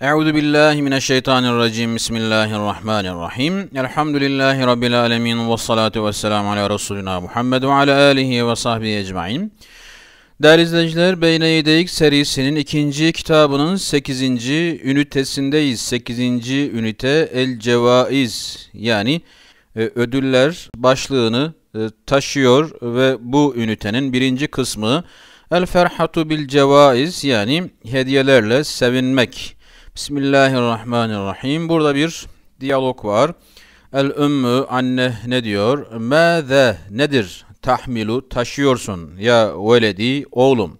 Euzu billahi mineşşeytanirracim. Bismillahirrahmanirrahim. Elhamdülillahi rabbil alamin ve salatu vesselam ala resulina Muhammed ve ala alihi ve sahbihi ecmaîn. Değerli izleyiciler, Beyne Yedeyik serisinin ikinci kitabının 8. ünitesindeyiz. 8. ünite El Cevaiz yani e, ödüller başlığını e, taşıyor ve bu ünitenin birinci kısmı El Ferhatu bil Cevaiz yani hediyelerle sevinmek Bismillahirrahmanirrahim. Burada bir diyalog var. El ümmü anne ne diyor? Mâze nedir? Tahmilu taşıyorsun ya veledi oğlum.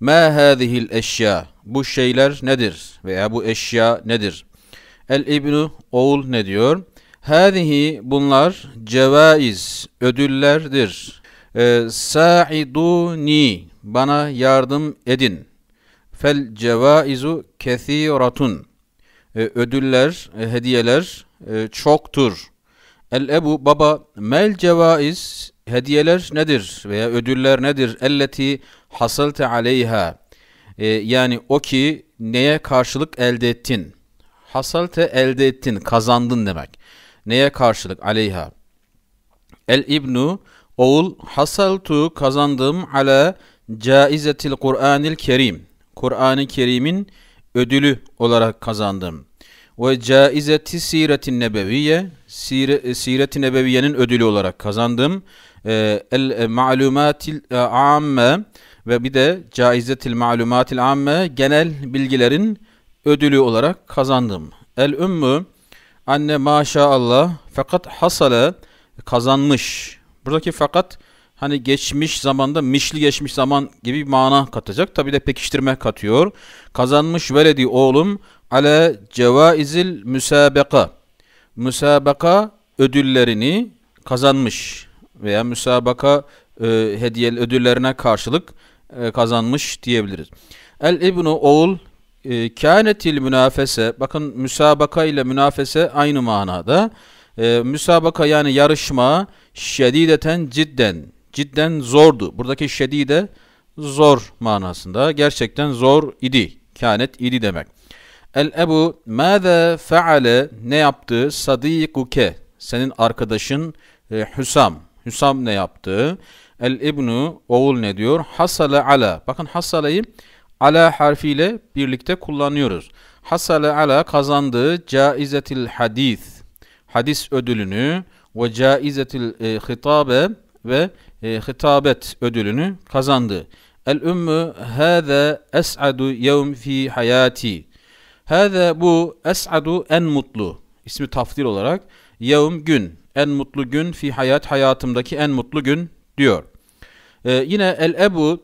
Ma hâzihil eşya. Bu şeyler nedir? Veya bu eşya nedir? El ibnu oğul ne diyor? Hâzihi bunlar cevaiz, ödüllerdir. E, ee, Sa'iduni bana yardım edin fel cevaizu kethiratun. E, ödüller, e, hediyeler e, çoktur. El ebu baba mel cevaiz hediyeler nedir veya ödüller nedir? Elleti hasalte aleyha. E, yani o ki neye karşılık elde ettin? Hasalte elde ettin, kazandın demek. Neye karşılık? Aleyha. El İbnu oğul hasaltu kazandım ala caizetil Kur'anil Kerim. Kur'an-ı Kerim'in ödülü olarak kazandım. Ve caizeti siretin nebeviye, sire, e, siret-i nebeviyenin ödülü olarak kazandım. E, el e, malumatil e, amme ve bir de caizetil malumatil amme genel bilgilerin ödülü olarak kazandım. El ümmü anne maşallah fakat hasale kazanmış. Buradaki fakat hani geçmiş zamanda mişli geçmiş zaman gibi bir mana katacak. Tabi de pekiştirme katıyor. Kazanmış veledi oğlum ale cevaizil müsabaka. Müsabaka ödüllerini kazanmış veya müsabaka e, hediye ödüllerine karşılık e, kazanmış diyebiliriz. El ibnu oğul e, kânetil münafese bakın müsabaka ile münafese aynı manada. E, müsabaka yani yarışma şiddeten cidden cidden zordu. Buradaki şedi de zor manasında. Gerçekten zor idi. Kânet idi demek. El Ebu mâze feale ne yaptı? Sadîkuke senin arkadaşın e, Hüsam. Hüsam ne yaptı? El İbnu oğul ne diyor? Hasale ala. Bakın hasalayı ala harfiyle birlikte kullanıyoruz. Hasale ala kazandığı caizetil hadis. Hadis ödülünü ve caizetil e, hitabe ve e, hitabet ödülünü kazandı. El ümmü hâze es'adu yevm fi hayati. Hâze bu es'adu en mutlu. İsmi tafdil olarak yevm gün. En mutlu gün fi hayat hayatımdaki en mutlu gün diyor. Ee, yine El Ebu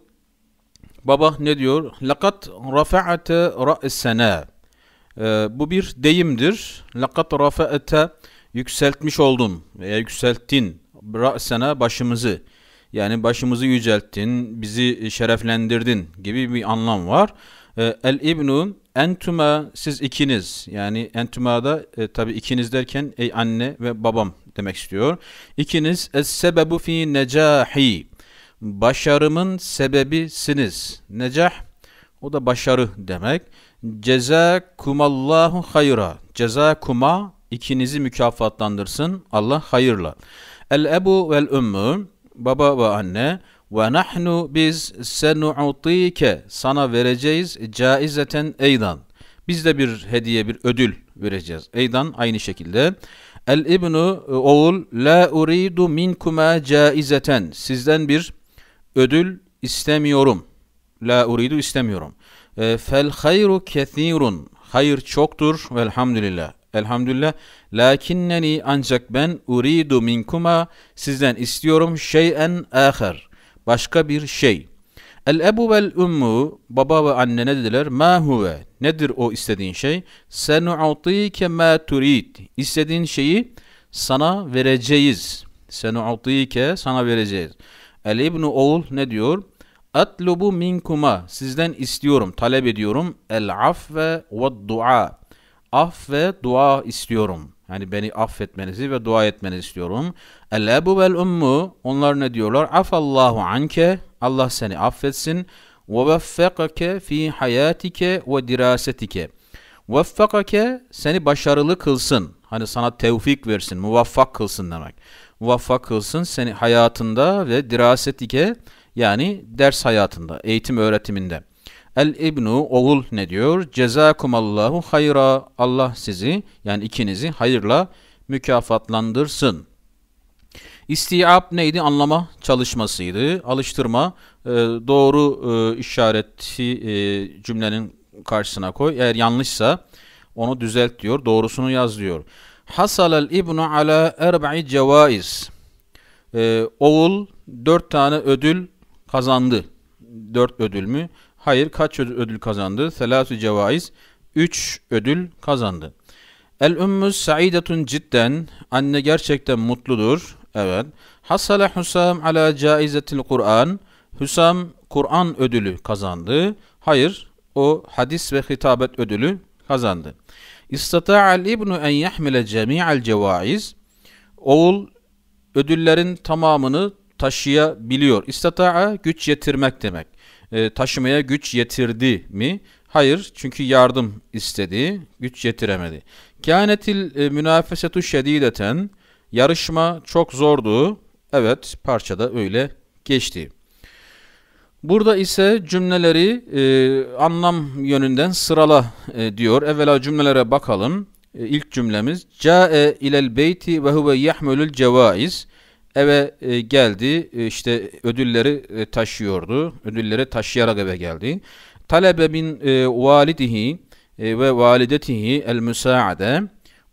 baba ne diyor? Lakat rafa'ate ra'sena. Ee, bu bir deyimdir. Lakat rafa'ate yükseltmiş oldum veya yükselttin sana başımızı yani başımızı yücelttin, bizi şereflendirdin gibi bir anlam var. Ee, el ibnu entuma siz ikiniz yani entuma da e, tabi ikiniz derken ey anne ve babam demek istiyor. İkiniz es sebebu fi necahi başarımın sebebisiniz. Necah o da başarı demek. Ceza kumallahu hayra. Ceza kuma ikinizi mükafatlandırsın Allah hayırla. El ebu vel ümmü baba ve anne ve nahnu biz senu'tike sana vereceğiz caizeten eydan. Biz de bir hediye bir ödül vereceğiz. Eydan aynı şekilde. El ibnu e, oğul la uridu minkuma caizeten. Sizden bir ödül istemiyorum. La uridu istemiyorum. E, Fel hayru kethirun. Hayır çoktur. Velhamdülillah. Elhamdülillah. Lakinneni ancak ben uridu minkuma sizden istiyorum şeyen aher. Başka bir şey. El ebu vel ummu baba ve anne ne dediler? Ma huve. Nedir o istediğin şey? Senu'tike ma turid. İstediğin şeyi sana vereceğiz. Senu'tike sana vereceğiz. El ibnu oğul ne diyor? Atlubu minkuma sizden istiyorum, talep ediyorum el affe ve dua af ve dua istiyorum. Yani beni affetmenizi ve dua etmenizi istiyorum. El ebu vel ummu onlar ne diyorlar? Afallahu anke Allah seni affetsin. Ve veffekake fi hayatike ve dirasetike. Veffekake seni başarılı kılsın. Hani sana tevfik versin, muvaffak kılsın demek. Muvaffak kılsın seni hayatında ve dirasetike yani ders hayatında, eğitim öğretiminde. El İbnu oğul ne diyor? Cezakumallahu hayra. Allah sizi yani ikinizi hayırla mükafatlandırsın. İstiab neydi? Anlama çalışmasıydı. Alıştırma e, doğru e, işareti e, cümlenin karşısına koy. Eğer yanlışsa onu düzelt diyor. Doğrusunu yaz diyor. Hasalel İbnu ala erba'i cevaiz. oğul dört tane ödül kazandı. Dört ödül mü? Hayır kaç ödül kazandı? Selâsü cevaiz 3 ödül kazandı. El ümmü saidetun cidden. Anne gerçekten mutludur. Evet. Hasale husam ala caizetil Kur'an. husam Kur'an ödülü kazandı. Hayır o hadis ve hitabet ödülü kazandı. İstata'al ibnu en yahmile cemi'al cevaiz. Oğul ödüllerin tamamını taşıyabiliyor. İstata'a güç yetirmek demek. E, taşımaya güç yetirdi mi? Hayır çünkü yardım istedi, güç yetiremedi. Kânetil e, münafesetu şedideten yarışma çok zordu. Evet parçada öyle geçti. Burada ise cümleleri e, anlam yönünden sırala e, diyor. Evvela cümlelere bakalım. E, ilk cümlemiz Câe ilel beyti ve huve yahmulul cevaiz eve e, geldi. E, işte ödülleri e, taşıyordu. Ödülleri taşıyarak eve geldi. Talebe bin e, validihi e, ve validetihi el müsaade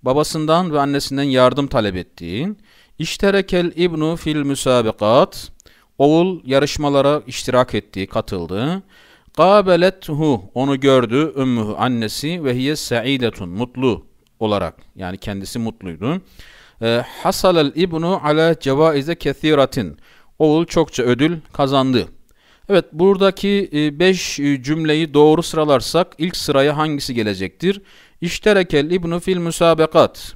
babasından ve annesinden yardım talep ettiği işterekel ibnu fil müsabikat oğul yarışmalara iştirak etti, katıldı. Qabelethu onu gördü ümmühü annesi ve hiye saidetun mutlu olarak yani kendisi mutluydu. Ee, Hasalel ibnu ala cevaize kethiratin. Oğul çokça ödül kazandı. Evet buradaki 5 e, e, cümleyi doğru sıralarsak ilk sıraya hangisi gelecektir? İşterekel ibnu fil müsabekat.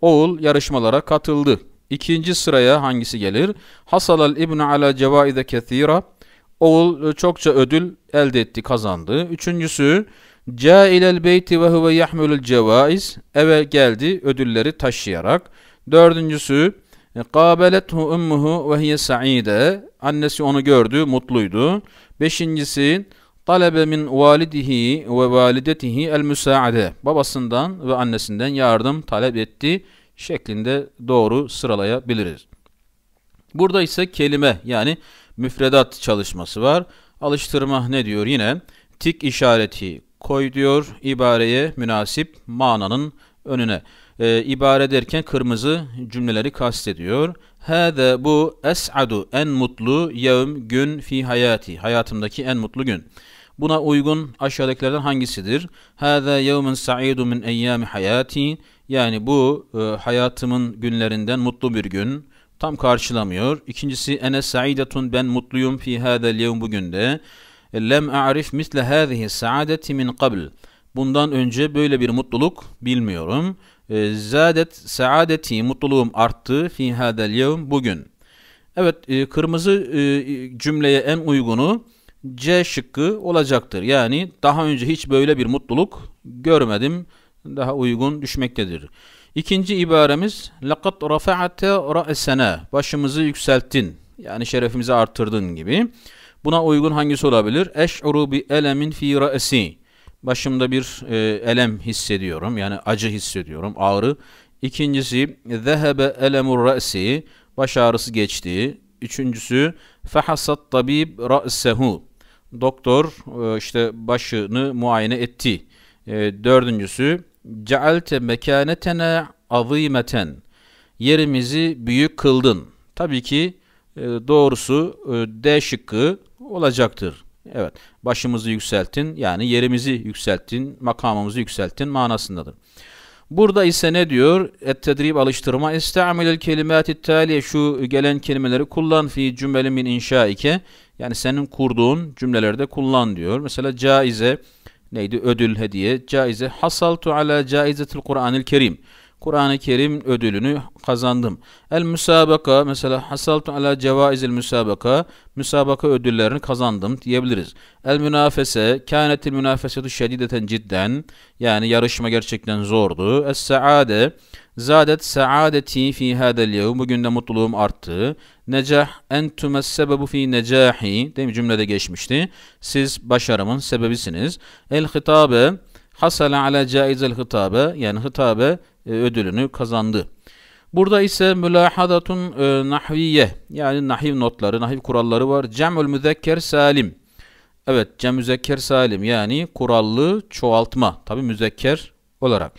Oğul yarışmalara katıldı. İkinci sıraya hangisi gelir? Hasalel ibnu ala cevaide kethira. Oğul e, çokça ödül elde etti, kazandı. Üçüncüsü Cailel beyti ve huve yahmulul cevaiz. Eve geldi ödülleri taşıyarak. Dördüncüsü Kabelethu e, ummuhu ve hiye sa'ide. Annesi onu gördü, mutluydu. Beşincisi talebe min validihi ve validetihi el müsaade. Babasından ve annesinden yardım talep etti şeklinde doğru sıralayabiliriz. Burada ise kelime yani müfredat çalışması var. Alıştırma ne diyor yine? Tik işareti koy diyor ibareye münasip mananın önüne e, ibare ederken kırmızı cümleleri kastediyor. Hâde bu es'adu en mutlu yevm gün fi hayati. Hayatımdaki en mutlu gün. Buna uygun aşağıdakilerden hangisidir? Hâze yevmin sa'idu min eyyâmi hayati. Yani bu e, hayatımın günlerinden mutlu bir gün. Tam karşılamıyor. İkincisi ene sa'idatun ben mutluyum fi hâzel yevm bugün de. Lem a'rif misle hâzihi saadeti min qabl. Bundan önce böyle bir mutluluk bilmiyorum. Ee, zâdet saadeti mutluluğum arttı fi hâdel yevm bugün. Evet e, kırmızı e, cümleye en uygunu C şıkkı olacaktır. Yani daha önce hiç böyle bir mutluluk görmedim. Daha uygun düşmektedir. İkinci ibaremiz لَقَدْ رَفَعَتَ رَأَسَنَا Başımızı yükselttin. Yani şerefimizi artırdın gibi. Buna uygun hangisi olabilir? Eş'uru bi elemin fi ra'si başımda bir e, elem hissediyorum. Yani acı hissediyorum, ağrı. İkincisi zehebe elemur ra'si baş ağrısı geçti. Üçüncüsü fehasat tabib ra'sehu. Doktor e, işte başını muayene etti. E, dördüncüsü cealte mekanetene azimeten. Yerimizi büyük kıldın. Tabii ki e, doğrusu e, D şıkkı olacaktır. Evet. Başımızı yükseltin yani yerimizi yükseltin, makamımızı yükseltin manasındadır. Burada ise ne diyor? Et tedrib alıştırma. İstamilel kelimati taliye şu gelen kelimeleri kullan fi cümleli min ike Yani senin kurduğun cümlelerde kullan diyor. Mesela caize neydi? Ödül, hediye. Caize hasaltu ala caizetil Kur'anil Kerim. Kur'an-ı Kerim ödülünü kazandım. El müsabaka mesela hasaltu ala cevaizil müsabaka müsabaka ödüllerini kazandım diyebiliriz. El münafese kânetil münafesetu şedideten cidden yani yarışma gerçekten zordu. Es saade Zadet saadeti fi hadel yevm. Bugün de mutluluğum arttı. Necah entümes sebebu fi necahi. Değil mi? Cümlede geçmişti. Siz başarımın sebebisiniz. El hitabe hasale ala caizel hitabe yani hitabe e, ödülünü kazandı. Burada ise mülahadatun e, nahviye yani nahiv notları, nahiv kuralları var. Cem'ül müzekker salim. Evet cem müzekker salim yani kurallı çoğaltma. Tabi müzekker olarak.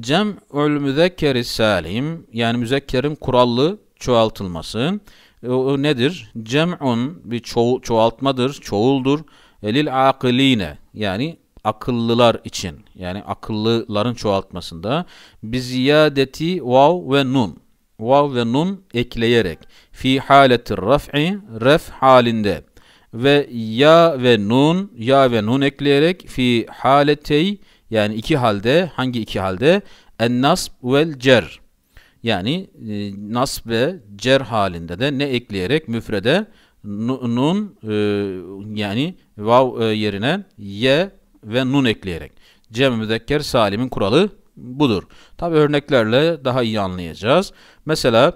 Cem'ül müzekkeri salim yani müzekkerin kurallı çoğaltılması. E, o nedir? Cem'un bir ço çoğaltmadır, çoğuldur. Elil akiline yani akıllılar için yani akıllıların çoğaltmasında bi ziyadeti vav ve nun vav ve nun ekleyerek fi haleti raf'i ref halinde ve ya ve nun ya ve nun ekleyerek fi haletey yani iki halde hangi iki halde en nasb vel cer yani e, nasb ve cer halinde de ne ekleyerek müfrede nun e, yani vav e, yerine ye ve nun ekleyerek. Cem müzekker salimin kuralı budur. Tabi örneklerle daha iyi anlayacağız. Mesela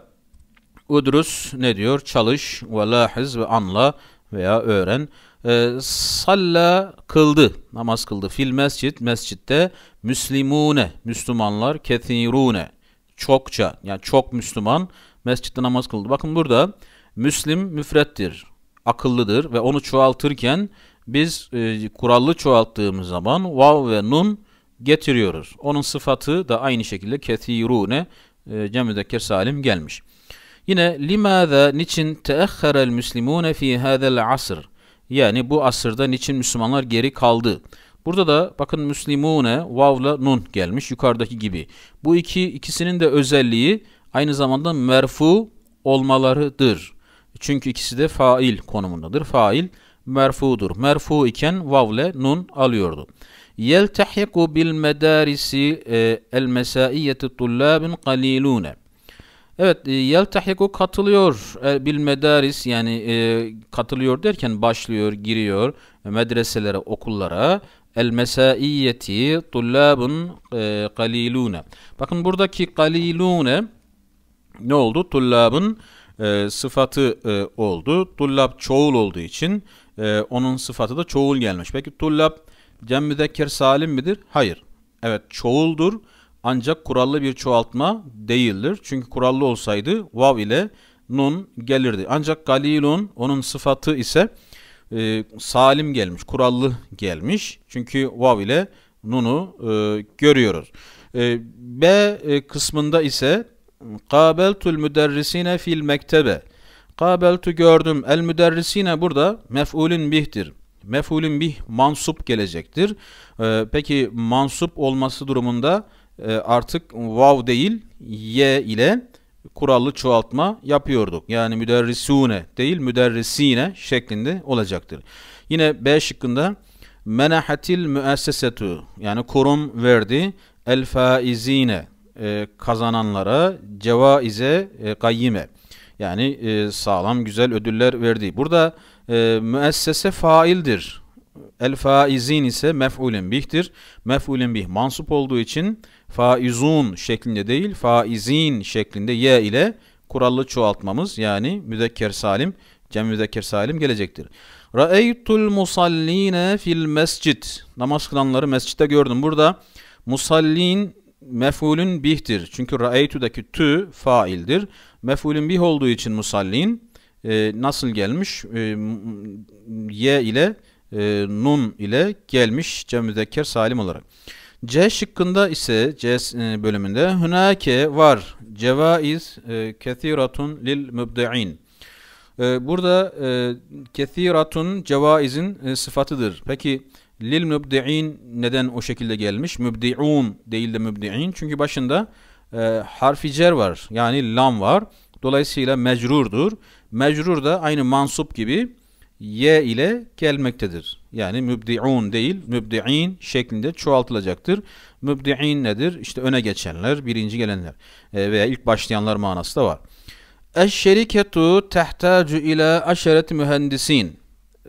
udrus ne diyor? Çalış ve lahiz ve anla veya öğren. E, salla kıldı, namaz kıldı. Fil mescit, mescitte müslimune, Müslümanlar kethirune, çokça yani çok Müslüman mescitte namaz kıldı. Bakın burada Müslim müfrettir, akıllıdır ve onu çoğaltırken biz e, kurallı çoğalttığımız zaman vav ve nun getiriyoruz. Onun sıfatı da aynı şekilde kethirune e, cemüzekker salim gelmiş. Yine limaza niçin teahharel müslimune fi hadal asr? Yani bu asırda niçin Müslümanlar geri kaldı? Burada da bakın müslimune vavla nun gelmiş yukarıdaki gibi. Bu iki ikisinin de özelliği aynı zamanda merfu olmalarıdır. Çünkü ikisi de fail konumundadır. Fail merfudur. Merfu iken vavle nun alıyordu. Yeltehiku bil medarisi e, el mesaiyeti Evet, e, yeltehiku katılıyor e, bil medaris yani e, katılıyor derken başlıyor, giriyor medreselere, okullara. El mesaiyeti tullabun e, qalilune. Bakın buradaki qalilune ne oldu? Tullabın e, sıfatı e, oldu. Tullab çoğul olduğu için e, onun sıfatı da çoğul gelmiş. Peki tullab cem müzekker salim midir? Hayır. Evet çoğuldur ancak kurallı bir çoğaltma değildir. Çünkü kurallı olsaydı vav ile nun gelirdi. Ancak galilun onun sıfatı ise e, salim gelmiş, kurallı gelmiş. Çünkü vav ile nunu e, görüyoruz. E, B e, kısmında ise kabeltul müderrisine fil mektebe Kabeltu gördüm. El müderrisine burada mef'ulün bih'tir. Mef'ulün bih mansup gelecektir. Ee, peki mansup olması durumunda e, artık vav değil ye ile kurallı çoğaltma yapıyorduk. Yani müderrisune değil müderrisine şeklinde olacaktır. Yine B şıkkında menahatil müessesetu yani kurum verdi el faizine e, kazananlara cevaize e, kayyime yani e, sağlam güzel ödüller verdi. Burada e, müessese faildir. El faizin ise mef'ulen bih'tir. Mef'ulen bih mansup olduğu için faizun şeklinde değil faizin şeklinde ye ile kurallı çoğaltmamız yani müzekker salim cem müzekker salim gelecektir. Ra'eytul musalline fil mescid. Namaz kılanları mescitte gördüm. Burada musallin mef'ulün bih'tir. Çünkü ra'eytu'daki tü faildir mef'ulün bih olduğu için musallin e, nasıl gelmiş? E, ye ile e, nun ile gelmiş cem müzekker salim olarak. C şıkkında ise C e, bölümünde hünake var cevaiz e, kethiratun lil mübde'in. E, burada e, kethiratun cevaizin e, sıfatıdır. Peki lil mübde'in neden o şekilde gelmiş? Mübdi'un değil de mübde'in. Çünkü başında e, harfi cer var. Yani lam var. Dolayısıyla mecrurdur. Mecrur da aynı mansup gibi y ile gelmektedir. Yani mübdiun değil, mübdiin şeklinde çoğaltılacaktır. Mübdiin nedir? İşte öne geçenler, birinci gelenler e, veya ilk başlayanlar manası da var. Eşşeriketu tehtacu ile aşeret mühendisin.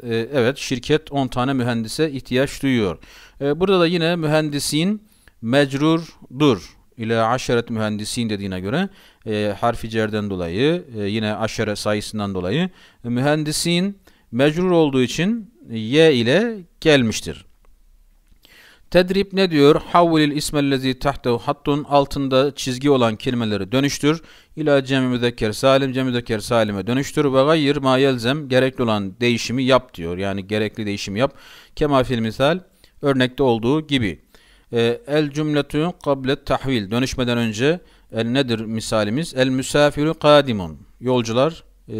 E, evet, şirket 10 tane mühendise ihtiyaç duyuyor. E, burada da yine mühendisin mecrurdur ile aşeret mühendisin dediğine göre e, harfi cerden dolayı e, yine aşere sayısından dolayı e, mühendisin mecrur olduğu için y ile gelmiştir. Tedrib ne diyor? Havvilil ismellezi tahtehu hattun altında çizgi olan kelimeleri dönüştür. İla cem müzekker salim cem müzekker salime dönüştür. Ve gayr ma yelzem gerekli olan değişimi yap diyor. Yani gerekli değişim yap. Kemal fil misal örnekte olduğu gibi. Ee, el cümletü kablet tahvil. Dönüşmeden önce el nedir misalimiz? El müsafiru kadimun. Yolcular e,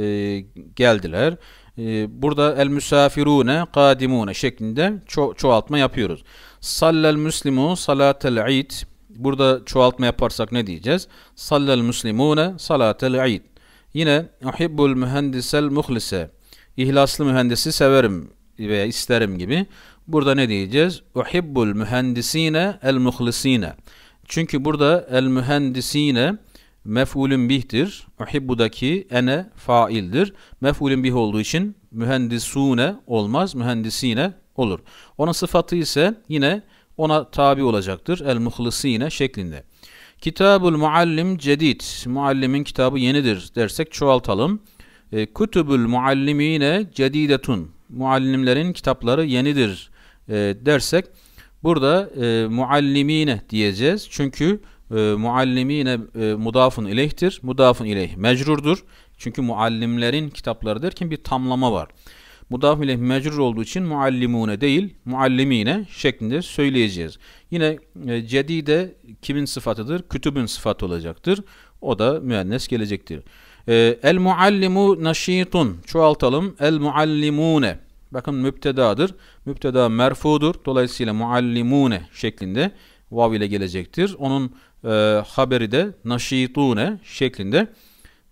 geldiler. E, burada el müsafirune kadimune şeklinde ço çoğaltma yapıyoruz. Sallel müslimu salatel id. Burada çoğaltma yaparsak ne diyeceğiz? Sallel müslimune salatel id. Yine uhibbul mühendisel muhlise. İhlaslı mühendisi severim veya isterim gibi. Burada ne diyeceğiz? Uhibbul mühendisine el muhlisine. Çünkü burada el mühendisine mef'ulün bih'tir. Uhibbudaki ene faildir. Mef'ulün bih olduğu için mühendisune olmaz, mühendisine olur. Onun sıfatı ise yine ona tabi olacaktır. El muhlisine şeklinde. Kitabul muallim cedid. Muallimin kitabı yenidir dersek çoğaltalım. E, Kutubul muallimine cedidetun. Muallimlerin kitapları yenidir e, dersek burada e, muallimine diyeceğiz. Çünkü e, muallimine e, mudafun ileyhtir. Mudafun ileyh mecrurdur. Çünkü muallimlerin kitapları derken bir tamlama var. mudafun ile mecrur olduğu için muallimune değil muallimine şeklinde söyleyeceğiz. Yine e, cedide kimin sıfatıdır? Kütübün sıfatı olacaktır. O da müennes gelecektir. E, el muallimu naşitun çoğaltalım. El muallimune Bakın müptedadır. Müpteda merfudur. Dolayısıyla muallimune şeklinde vav ile gelecektir. Onun e, haberi de naşitune şeklinde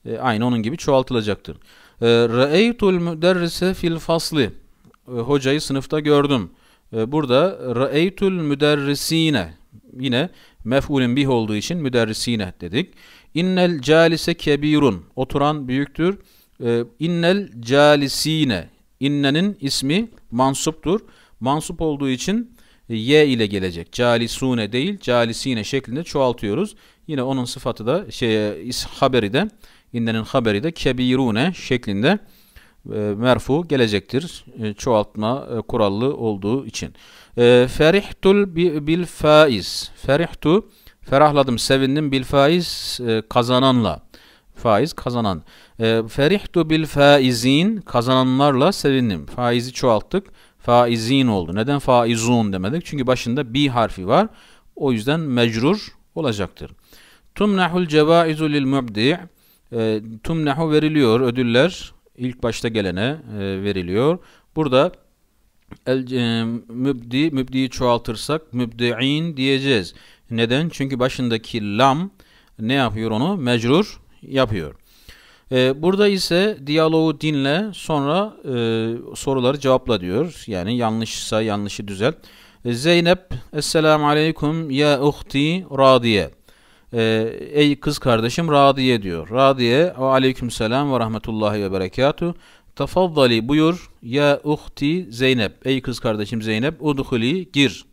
e, aynı onun gibi çoğaltılacaktır. E, Re'eytul müderrise fil fasli. E, hocayı sınıfta gördüm. E, burada re'eytul müderrisine yine mef'ulün bih olduğu için müderrisine dedik. İnnel calise kebirun. Oturan büyüktür. E, innel calisine İnnenin ismi mansuptur. Mansup olduğu için e, y ile gelecek. Calisune değil, calisine şeklinde çoğaltıyoruz. Yine onun sıfatı da şey haberi de innenin haberi de kebirune şeklinde e, merfu gelecektir. E, çoğaltma e, kurallı olduğu için. E, ferihtul bil faiz. Ferihtu ferahladım, sevindim bil faiz e, kazananla. Faiz kazanan. E, Ferihtu bil faizin kazananlarla sevindim. Faizi çoğalttık. Faizin oldu. Neden faizun demedik? Çünkü başında bi harfi var. O yüzden mecrur olacaktır. Tumnahul cevaizu lil mubdi. E, tumnahu veriliyor ödüller ilk başta gelene e, veriliyor. Burada el, e, mübdi mübdiyi çoğaltırsak mübdiin diyeceğiz. Neden? Çünkü başındaki lam ne yapıyor onu? Mecrur yapıyor. E, burada ise diyaloğu dinle sonra e, soruları cevapla diyor. Yani yanlışsa yanlışı düzelt. E, Zeynep Esselamu Aleyküm Ya Uhti Radiye e, Ey kız kardeşim Radiye diyor. Radiye Aleyküm Selam ve Rahmetullahi ve Berekatuhu Tafaddali buyur ya uhti Zeynep. Ey kız kardeşim Zeynep udhuli gir.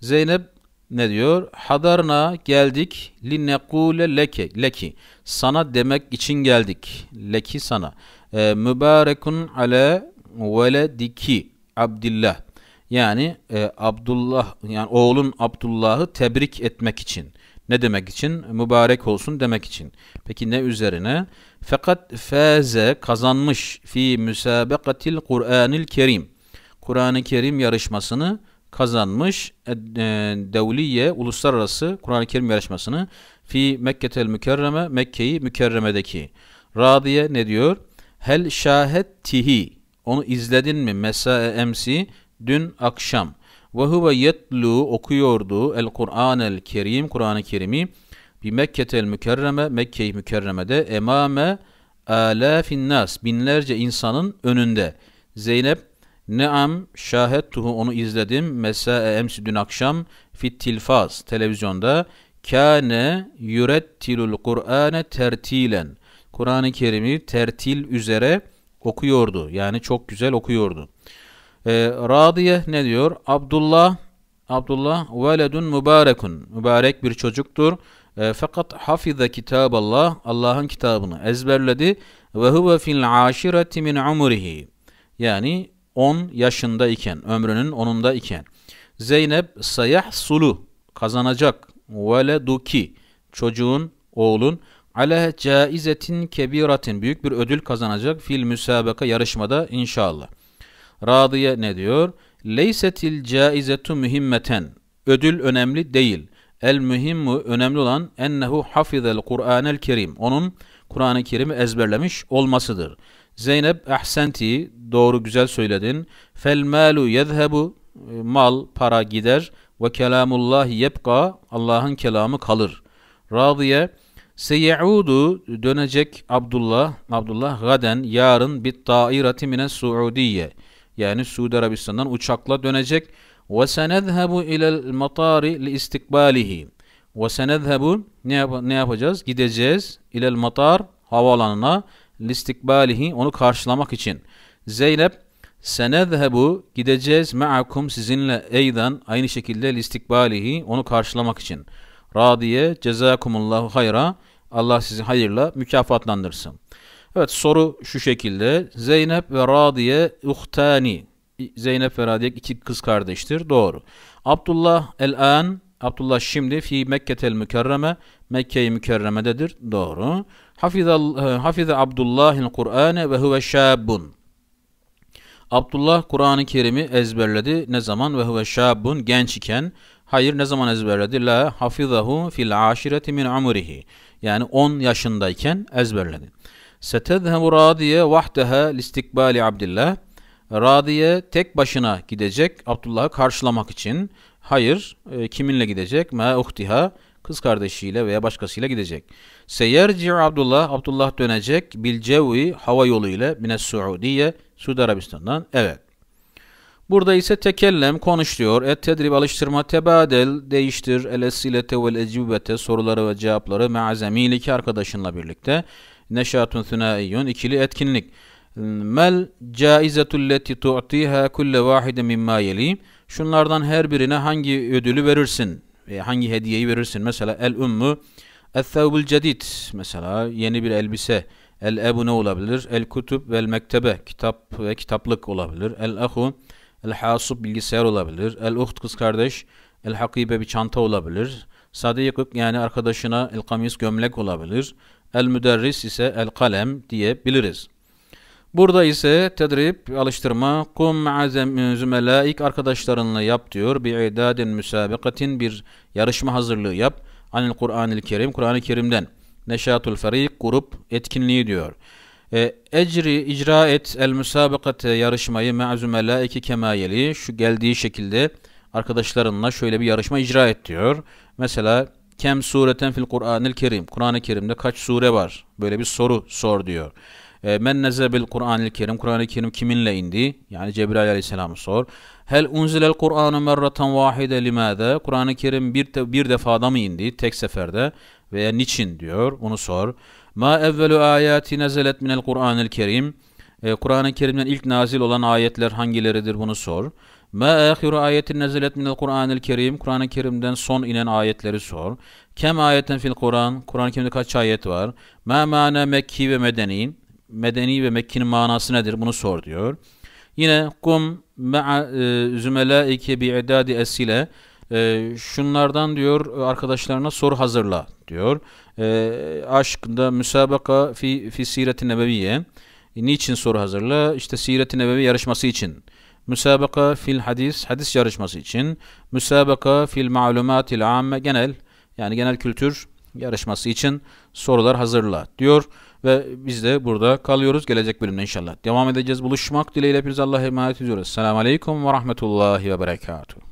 Zeynep ne diyor? Hadarna geldik li nekule leke leki sana demek için geldik. Leki sana. E, mübarekun ale velediki Abdullah. Yani e, Abdullah yani oğlun Abdullah'ı tebrik etmek için. Ne demek için? Mübarek olsun demek için. Peki ne üzerine? Fakat feze kazanmış fi müsabakatil Kur'anil Kerim. Kur'an-ı Kerim yarışmasını kazanmış e, e, devliye uluslararası Kur'an-ı Kerim yarışmasını fi Mekketel Mükerreme Mekke'yi Mükerreme'deki Radiye ne diyor? Hel şahet tihi onu izledin mi? Mesae emsi dün akşam. Ve huve yetlu okuyordu el Kur'an el Kerim Kur'an-ı Kerim'i bi Mekketel Mükerreme Mekke-i Mükerreme'de emame alafin nas binlerce insanın önünde. Zeynep Neam şahettuhu onu izledim. Mesae emsi dün akşam fit tilfaz televizyonda kâne yürettilul Kur'ane tertilen. Kur'an-ı Kerim'i tertil üzere okuyordu. Yani çok güzel okuyordu. E, ee, Radiye ne diyor? Abdullah Abdullah veledun mübarekun. Mübarek bir çocuktur. E, fakat hafize kitaballah Allah'ın kitabını ezberledi ve huve fil aşireti min umrihi. Yani 10 iken, ömrünün 10'unda iken. Zeynep sayah sulu kazanacak veleduki çocuğun, oğlun ale caizetin kebiratin büyük bir ödül kazanacak fil müsabaka yarışmada inşallah. Radiye ne diyor? Leysetil caizetu mühimmeten. Ödül önemli değil. El mühimmu önemli olan ennehu hafizel Kur'anel Kerim. Onun Kur'an-ı Kerim'i ezberlemiş olmasıdır. Zeynep ahsenti doğru güzel söyledin. Fel malu yezhebu e, mal para gider ve kelamullah yebqa Allah'ın kelamı kalır. Radiye Seyaudu dönecek Abdullah, Abdullah gaden yarın bir tairati mine Suudiye. Yani Suudi Arabistan'dan uçakla dönecek. Ve senedhebu ilel matari li istikbalihi. Ve senedhebu ne, yap ne yapacağız? Gideceğiz ile matar havaalanına listikbalihi onu karşılamak için. Zeynep senezhebu gideceğiz me'akum sizinle eydan aynı şekilde listikbalihi onu karşılamak için. Radiye cezakumullahu hayra Allah sizi hayırla mükafatlandırsın. Evet soru şu şekilde. Zeynep ve Radiye uhtani. Zeynep ve Radiye iki kız kardeştir. Doğru. Abdullah el-an Abdullah şimdi fi Mekketel mükerreme Mekke-i mükerremededir. Doğru. Hafize, hafize Abdullah'il Kur'ane ve huve şabun. Abdullah Kur'an-ı Kerim'i ezberledi. Ne zaman? Ve huve şabun genç iken. Hayır ne zaman ezberledi? La hafizahu fil aşireti min umrihi. Yani 10 yaşındayken ezberledi. Setezhemu radiye vahdeha listikbali Abdullah. Radiye tek başına gidecek Abdullah'ı karşılamak için. Hayır, e, kiminle gidecek? Ma uhtiha kız kardeşiyle veya başkasıyla gidecek. Seyerci Abdullah, Abdullah dönecek bilcevi hava yoluyla ile mine Suudiye Suudi Arabistan'dan. Evet. Burada ise tekellem konuş diyor. Et tedrib alıştırma tebadel değiştir el esilete vel ecibete soruları ve cevapları me'azemiyle iki arkadaşınla birlikte. Neşatun thunaiyyun ikili etkinlik. Mel caizetul leti tu'tiha kulle vahide mimma yeli. Şunlardan her birine hangi ödülü verirsin? Hangi hediyeyi verirsin? Mesela el ümmü el cedid. Mesela yeni bir elbise El ebu ne olabilir? El kutub vel mektebe kitap ve kitaplık olabilir. El ahu el hasub bilgisayar olabilir. El uht kız kardeş el hakibe bir çanta olabilir. Sadiyıkık yani arkadaşına el kamis gömlek olabilir. El müderris ise el kalem diyebiliriz. Burada ise tedrib, alıştırma, kum azem, ma'azem zümelaik arkadaşlarınla yap diyor. Bir idadin müsabakatin bir yarışma hazırlığı yap. Anil Kur'an-ı Kerim, Kur'an-ı Kerim'den. Neşatul Ferik grup etkinliği diyor. E, ecri icra et el müsabakate yarışmayı me'azu melaiki kemayeli şu geldiği şekilde arkadaşlarınla şöyle bir yarışma icra et diyor. Mesela kem sureten fil Kur'anil Kerim. Kur'an-ı Kerim'de kaç sure var? Böyle bir soru sor diyor. E, men nezebil Kur'anil Kerim. Kur'an-ı Kerim kiminle indi? Yani Cebrail Aleyhisselam'ı sor. Hel unzilel Kur'anı merraten vahide limade? Kur'an-ı Kerim bir, te, bir defada mı indi? Tek seferde veya niçin diyor onu sor. Ma evvelu ayati nezelet minel Kur'anil Kerim. E, Kur'an-ı Kerim'den ilk nazil olan ayetler hangileridir bunu sor. Ma ahiru ayetin nezelet minel Kur'anil Kerim. Kur'an-ı Kerim'den son inen ayetleri sor. Kem ayeten fil Kur'an. Kur'an-ı Kerim'de kaç ayet var? Ma mana Mekki ve Medeni. Medeni ve Mekki'nin manası nedir? Bunu sor diyor. Yine kum ma'a e, zümelaike bi'idadi esile. E, şunlardan diyor e, arkadaşlarına soru hazırla diyor. E, ee, aşkında müsabaka fi, fi siret nebeviye. E, niçin soru hazırla? İşte siret-i nebevi yarışması için. Müsabaka fil hadis, hadis yarışması için. Müsabaka fil malumatil amme, genel yani genel kültür yarışması için sorular hazırla diyor. Ve biz de burada kalıyoruz. Gelecek bölümde inşallah devam edeceğiz. Buluşmak dileğiyle hepinize Allah'a emanet ediyoruz. Selamun Aleyküm ve Rahmetullahi ve Berekatuhu.